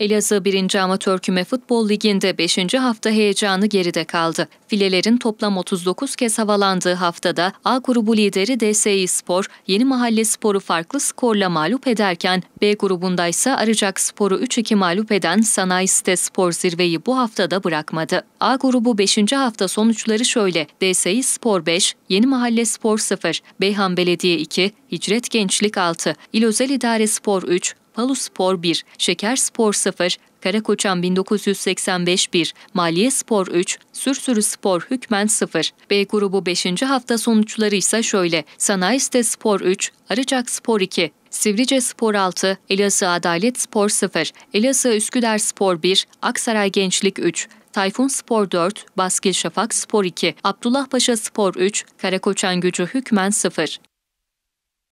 Elazığ 1. Amatör Küme Futbol Ligi'nde 5. hafta heyecanı geride kaldı. Filelerin toplam 39 kez havalandığı haftada A grubu lideri DSİ Spor, Yeni Mahalle Spor'u farklı skorla mağlup ederken B grubunda ise Arıcak Spor'u 3-2 mağlup eden Sanayi Site Spor zirveyi bu haftada bırakmadı. A grubu 5. hafta sonuçları şöyle. DSİ Spor 5, Yeni Mahalle Spor 0, Beyhan Belediye 2, Hicret Gençlik 6, İlozel İdare Spor 3, Palu Spor 1, Şeker Spor 0, Karakoçan 1985-1, Maliye Spor 3, Sürsürü Spor hükmen 0. B grubu 5. hafta sonuçları ise şöyle. Sanayiste Spor 3, Arıcak Spor 2, Sivrice Spor 6, Elazığ Adalet Spor 0, Elazığ Üsküdar Spor 1, Aksaray Gençlik 3, Tayfun Spor 4, Baskil Şafak Spor 2, Abdullah Paşa Spor 3, Karakoçan Gücü hükmen 0.